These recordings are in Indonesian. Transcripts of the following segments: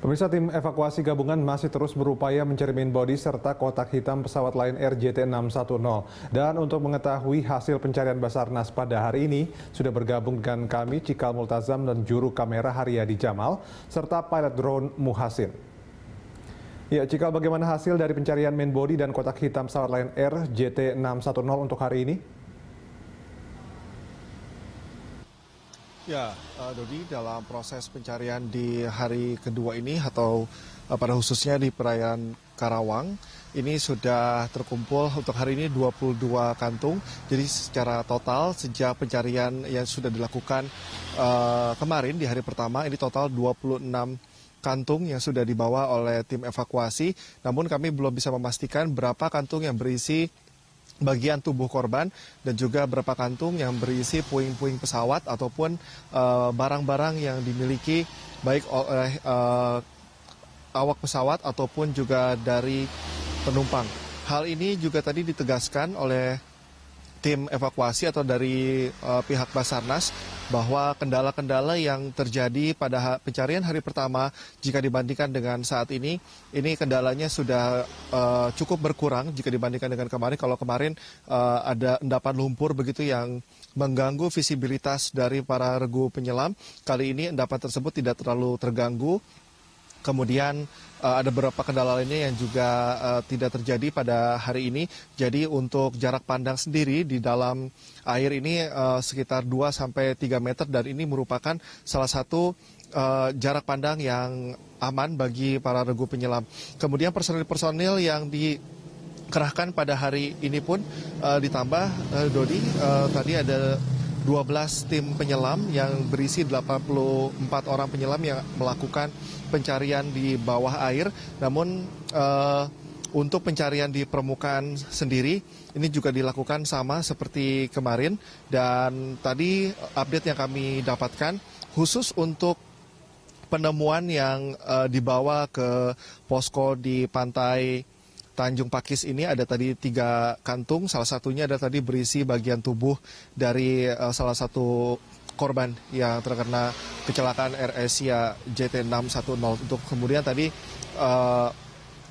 Pemirsa tim evakuasi gabungan masih terus berupaya mencari main body serta kotak hitam pesawat Lion Air JT610. Dan untuk mengetahui hasil pencarian Basarnas pada hari ini, sudah bergabung dengan kami Cikal Multazam dan juru kamera Haryadi Jamal, serta pilot drone Muhasin. Ya, Cikal bagaimana hasil dari pencarian main body dan kotak hitam pesawat Lion Air JT610 untuk hari ini? Ya, eh, Dodi, dalam proses pencarian di hari kedua ini atau eh, pada khususnya di perayaan Karawang, ini sudah terkumpul untuk hari ini 22 kantung. Jadi secara total sejak pencarian yang sudah dilakukan uh, kemarin di hari pertama ini total 26 kantung yang sudah dibawa oleh tim evakuasi. Namun kami belum bisa memastikan berapa kantung yang berisi bagian tubuh korban dan juga beberapa kantung yang berisi puing-puing pesawat ataupun eh, barang-barang uh, yang dimiliki baik oleh uh, eh, awak pesawat ataupun juga dari penumpang. Hal ini juga tadi ditegaskan oleh tim evakuasi atau dari uh, pihak Basarnas bahwa kendala-kendala yang terjadi pada pencarian hari pertama jika dibandingkan dengan saat ini, ini kendalanya sudah uh, cukup berkurang jika dibandingkan dengan kemarin. Kalau kemarin uh, ada endapan lumpur begitu yang mengganggu visibilitas dari para regu penyelam, kali ini endapan tersebut tidak terlalu terganggu kemudian eh, ada beberapa kendala lainnya yang juga eh, tidak terjadi pada hari ini. Jadi untuk jarak pandang sendiri di dalam air ini eh, sekitar 2 sampai 3 meter dan ini merupakan salah satu uh, jarak pandang yang aman bagi para regu penyelam. Kemudian personil-personil yang dikerahkan pada hari ini pun uh, ditambah uh, Dodi uh, tadi ada 12 tim penyelam yang berisi 84 orang penyelam yang melakukan pencarian di bawah air, namun uh, untuk pencarian di permukaan sendiri ini juga dilakukan sama seperti kemarin dan tadi update yang kami dapatkan khusus untuk penemuan yang uh, dibawa ke posko di pantai Tanjung Pakis ini ada tadi tiga kantung, salah satunya ada tadi berisi bagian tubuh dari eh, salah satu korban yang terkena kecelakaan RS ya JT610 untuk kemudian tadi uh,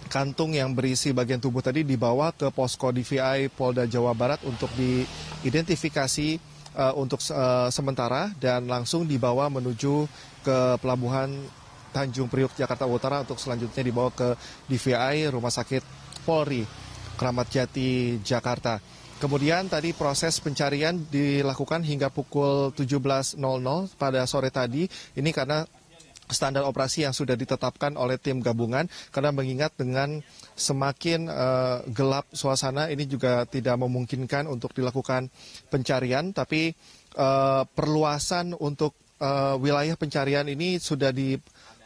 kantung yang berisi bagian tubuh tadi dibawa ke posko DVI Polda Jawa Barat untuk diidentifikasi uh, untuk uh, sementara dan langsung dibawa menuju ke pelabuhan Tanjung Priuk Jakarta Utara untuk selanjutnya dibawa ke DVI Rumah Sakit Polri Kramat Jati Jakarta. Kemudian tadi proses pencarian dilakukan hingga pukul 17.00 pada sore tadi. Ini karena standar operasi yang sudah ditetapkan oleh tim gabungan karena mengingat dengan semakin uh, gelap suasana ini juga tidak memungkinkan untuk dilakukan pencarian tapi uh, perluasan untuk uh, wilayah pencarian ini sudah di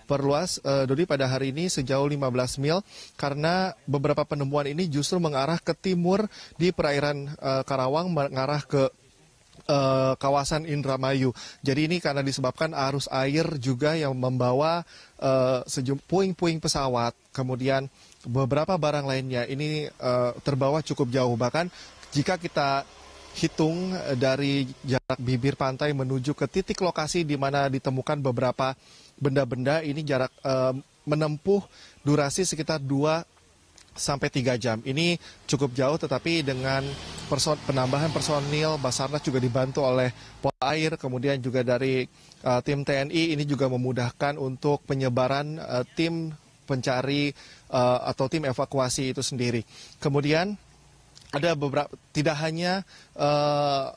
perluas uh, Dodi pada hari ini sejauh 15 mil karena beberapa penemuan ini justru mengarah ke timur di perairan uh, Karawang mengarah ke uh, kawasan Indramayu. Jadi ini karena disebabkan arus air juga yang membawa uh, puing-puing pesawat, kemudian beberapa barang lainnya ini uh, terbawa cukup jauh. Bahkan jika kita hitung dari jarak bibir pantai menuju ke titik lokasi di mana ditemukan beberapa benda-benda ini jarak uh, menempuh durasi sekitar 2 sampai 3 jam. Ini cukup jauh tetapi dengan person penambahan personil Basarnas juga dibantu oleh air kemudian juga dari uh, tim TNI ini juga memudahkan untuk penyebaran uh, tim pencari uh, atau tim evakuasi itu sendiri. Kemudian ada beberapa tidak hanya uh,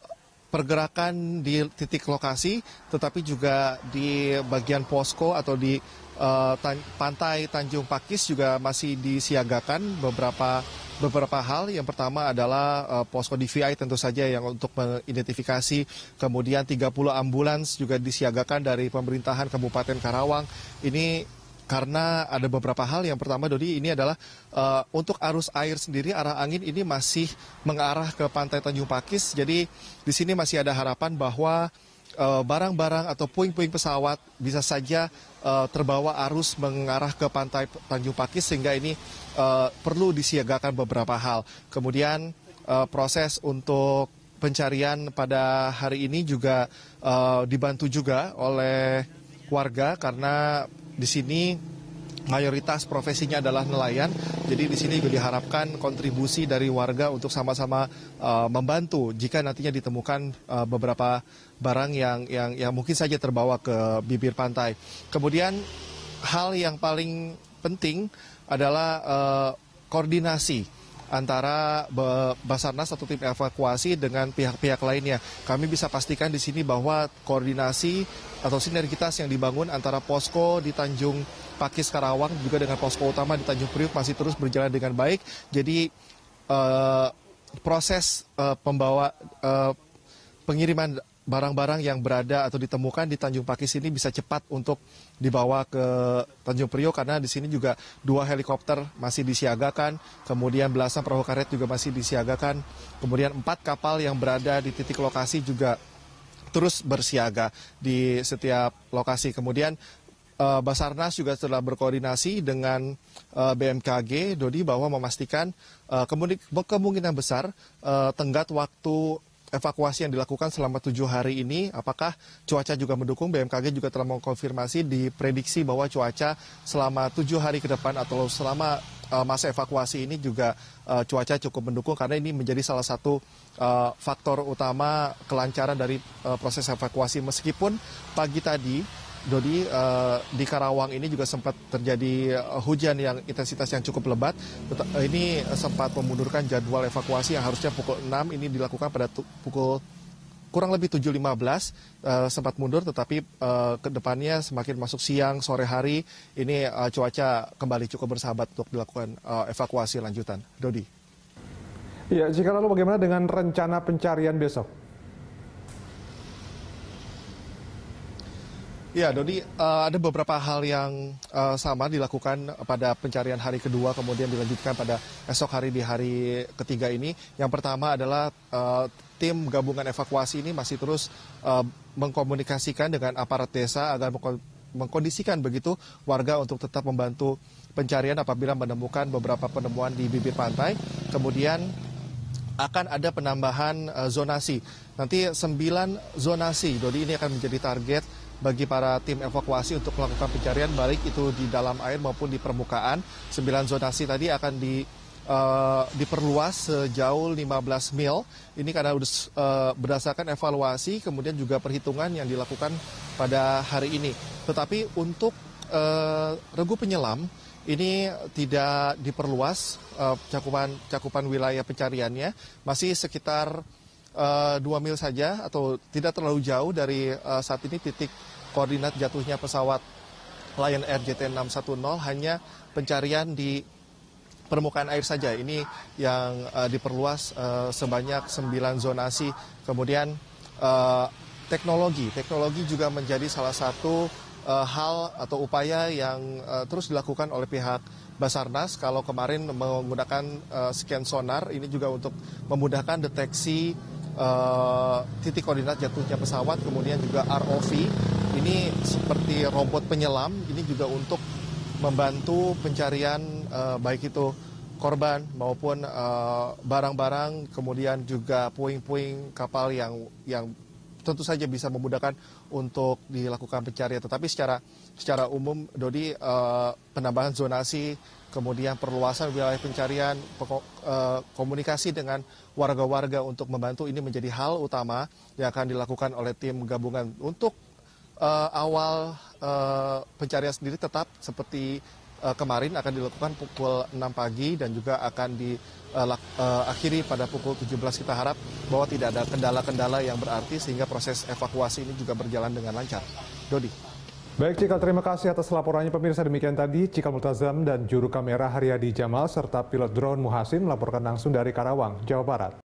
pergerakan di titik lokasi tetapi juga di bagian posko atau di eh, pantai Tanjung Pakis juga masih disiagakan beberapa beberapa hal. Yang pertama adalah uh, posko DVI tentu saja yang untuk mengidentifikasi. Kemudian 30 ambulans juga disiagakan dari pemerintahan Kabupaten Karawang. Ini karena ada beberapa hal. Yang pertama Dodi ini adalah uh, untuk arus air sendiri arah angin ini masih mengarah ke pantai Tanjung Pakis. Jadi di sini masih ada harapan bahwa eh, barang-barang uh, atau puing-puing pesawat bisa saja uh, terbawa arus mengarah ke pantai Tanjung Pakis sehingga ini uh, perlu disiagakan beberapa hal. Kemudian uh, proses untuk pencarian pada hari ini juga uh, dibantu juga oleh warga karena di sini mayoritas profesinya adalah nelayan. Jadi di sini juga diharapkan kontribusi dari warga untuk sama-sama uh, membantu jika nantinya ditemukan uh, beberapa barang yang, yang yang mungkin saja terbawa ke bibir pantai. Kemudian hal yang paling penting adalah uh, koordinasi antara Basarnas atau tim evakuasi dengan pihak-pihak lainnya. Kami bisa pastikan di sini bahwa koordinasi atau sinergitas yang dibangun antara posko di Tanjung Pakis Karawang juga dengan posko utama di Tanjung Priuk masih terus berjalan dengan baik. Jadi uh, proses uh, pembawa uh, pengiriman barang-barang yang berada atau ditemukan di Tanjung Pakis ini bisa cepat untuk dibawa ke Tanjung Priok karena di sini juga dua helikopter masih disiagakan, kemudian belasan perahu karet juga masih disiagakan, kemudian empat kapal yang berada di titik lokasi juga terus bersiaga di setiap lokasi. Kemudian eh, Basarnas juga telah berkoordinasi dengan eh, BMKG Dodi bahwa memastikan eh, kemungkinan besar tenggat waktu evakuasi yang dilakukan selama tujuh hari ini, apakah cuaca juga mendukung? BMKG juga telah mengkonfirmasi diprediksi bahwa cuaca selama tujuh hari ke depan atau selama eh, masa evakuasi ini juga uh, cuaca cukup mendukung karena ini menjadi salah satu uh, faktor utama kelancaran dari uh, proses evakuasi meskipun pagi tadi Dodi, eh, di Karawang ini juga sempat terjadi eh, hujan yang intensitas yang cukup lebat. Eh, ini sempat memundurkan jadwal evakuasi yang harusnya pukul 6 ini dilakukan pada pukul kurang lebih 7.15 uh, sempat mundur tetapi uh, ke depannya semakin masuk siang sore hari ini uh, cuaca kembali cukup bersahabat untuk dilakukan uh, evakuasi lanjutan. Dodi. Ya, jika lalu bagaimana dengan rencana pencarian besok? Ya, Dodi, uh, eh, ada beberapa hal yang uh, sama dilakukan pada pencarian hari kedua, kemudian dilanjutkan pada esok hari di hari ketiga ini. Yang pertama adalah uh, tim gabungan evakuasi ini masih terus uh, mengkomunikasikan dengan aparat desa agar mengkondisikan begitu warga untuk tetap membantu pencarian apabila menemukan beberapa penemuan di bibir pantai. Kemudian akan ada penambahan uh, zonasi. Nanti sembilan zonasi, Dodi ini akan menjadi target bagi para tim evakuasi untuk melakukan pencarian balik itu di dalam air maupun di permukaan. sembilan zonasi tadi akan di Uh, diperluas sejauh 15 mil. Ini karena uh, berdasarkan evaluasi kemudian juga perhitungan yang dilakukan pada hari ini. Tetapi untuk uh, regu penyelam ini tidak diperluas uh, cakupan cakupan wilayah pencariannya masih sekitar Eh, dua mil saja atau tidak terlalu jauh dari eh, saat ini titik koordinat jatuhnya pesawat Lion Air JT610 hanya pencarian di permukaan air saja. Ini yang uh, diperluas uh, sebanyak 9 zonasi. Kemudian uh, teknologi, teknologi juga menjadi salah satu uh, hal atau upaya yang uh, terus dilakukan oleh pihak Basarnas kalau kemarin menggunakan uh, scan sonar ini juga untuk memudahkan deteksi uh, titik koordinat jatuhnya pesawat, kemudian juga ROV. Ini seperti robot penyelam, ini juga untuk membantu pencarian uh, baik itu korban maupun eh, barang-barang, uh, kemudian juga puing-puing kapal yang yang tentu saja bisa memudahkan untuk dilakukan pencarian. Tetapi secara secara umum Dodi uh, penambahan zonasi kemudian perluasan wilayah pencarian uh, komunikasi dengan warga-warga untuk membantu ini menjadi hal utama yang akan dilakukan oleh tim gabungan untuk uh, awal pencarian sendiri tetap seperti Eh, kemarin akan dilakukan pukul 6 pagi dan juga akan diakhiri eh, eh, pada pukul 17 kita harap bahwa tidak ada kendala-kendala yang berarti sehingga proses evakuasi ini juga berjalan dengan lancar. Dodi. Baik Cikal, terima kasih atas laporannya pemirsa. Demikian tadi Cikal Multazam dan juru kamera Haryadi Jamal serta pilot drone Muhasin melaporkan langsung dari Karawang, Jawa Barat.